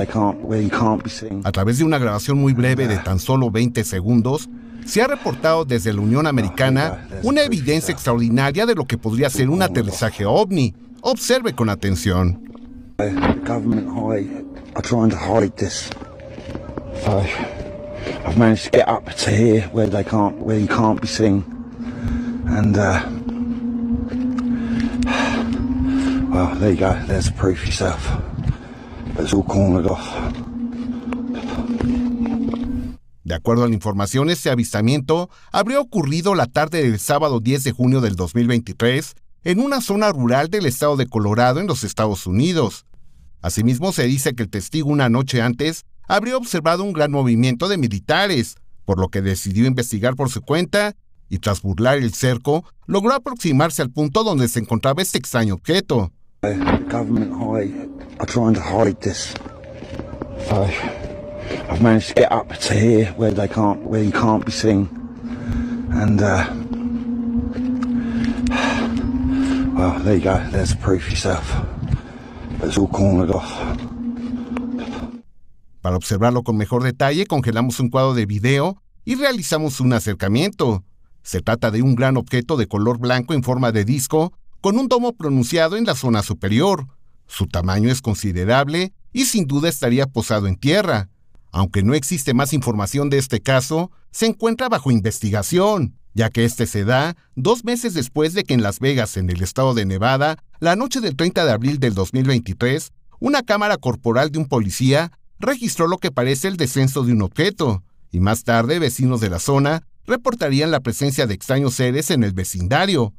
A través de una grabación muy breve de tan solo 20 segundos, se ha reportado desde la Unión Americana ah, una evidencia extraordinaria de lo que podría ser un aterrizaje ovni. Observe con atención. there you go. There's proof yourself. De acuerdo a la información, este avistamiento habría ocurrido la tarde del sábado 10 de junio del 2023 en una zona rural del estado de Colorado en los Estados Unidos. Asimismo, se dice que el testigo una noche antes habría observado un gran movimiento de militares, por lo que decidió investigar por su cuenta y tras burlar el cerco, logró aproximarse al punto donde se encontraba este extraño objeto. The government high are trying to hide this. So I've managed to get up to here where they can't, where you can't be seen, and uh, well, there you go. There's the proof yourself. But it's all cornered off. Para observarlo con mejor detalle, congelamos un cuadro de video y realizamos un acercamiento. Se trata de un gran objeto de color blanco en forma de disco con un domo pronunciado en la zona superior. Su tamaño es considerable y sin duda estaría posado en tierra. Aunque no existe más información de este caso, se encuentra bajo investigación, ya que este se da dos meses después de que en Las Vegas, en el estado de Nevada, la noche del 30 de abril del 2023, una cámara corporal de un policía registró lo que parece el descenso de un objeto, y más tarde vecinos de la zona reportarían la presencia de extraños seres en el vecindario,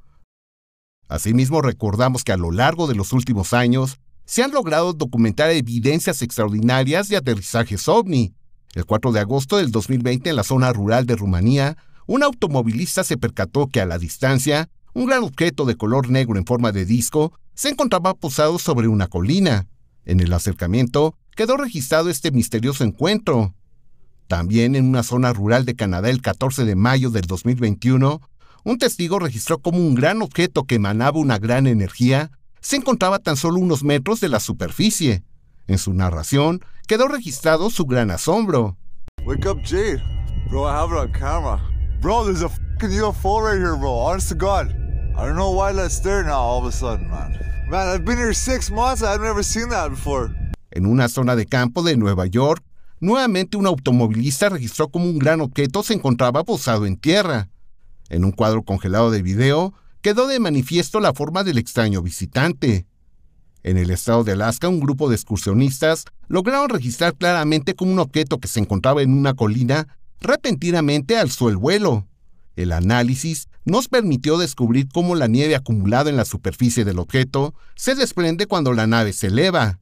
Asimismo, recordamos que a lo largo de los últimos años se han logrado documentar evidencias extraordinarias de aterrizajes ovni. El 4 de agosto del 2020, en la zona rural de Rumanía, un automovilista se percató que a la distancia, un gran objeto de color negro en forma de disco se encontraba posado sobre una colina. En el acercamiento quedó registrado este misterioso encuentro. También en una zona rural de Canadá el 14 de mayo del 2021, un testigo registró como un gran objeto que emanaba una gran energía se encontraba tan solo unos metros de la superficie. En su narración quedó registrado su gran asombro. En una zona de campo de Nueva York, nuevamente un automovilista registró como un gran objeto se encontraba posado en tierra. En un cuadro congelado de video quedó de manifiesto la forma del extraño visitante. En el estado de Alaska, un grupo de excursionistas lograron registrar claramente cómo un objeto que se encontraba en una colina repentinamente alzó el vuelo. El análisis nos permitió descubrir cómo la nieve acumulada en la superficie del objeto se desprende cuando la nave se eleva.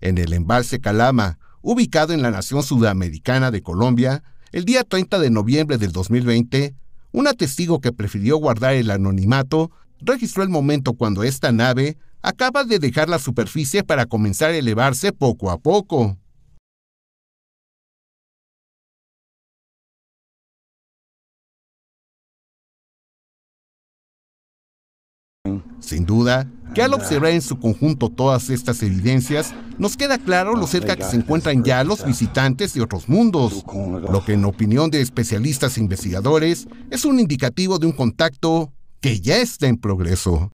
en el embalse Calama, ubicado en la nación sudamericana de Colombia, el día 30 de noviembre del 2020, un testigo que prefirió guardar el anonimato registró el momento cuando esta nave acaba de dejar la superficie para comenzar a elevarse poco a poco. Sin duda, que al observar en su conjunto todas estas evidencias, nos queda claro lo ah, cerca que se encuentran ya los visitantes de otros mundos, lo que en opinión de especialistas e investigadores es un indicativo de un contacto que ya está en progreso.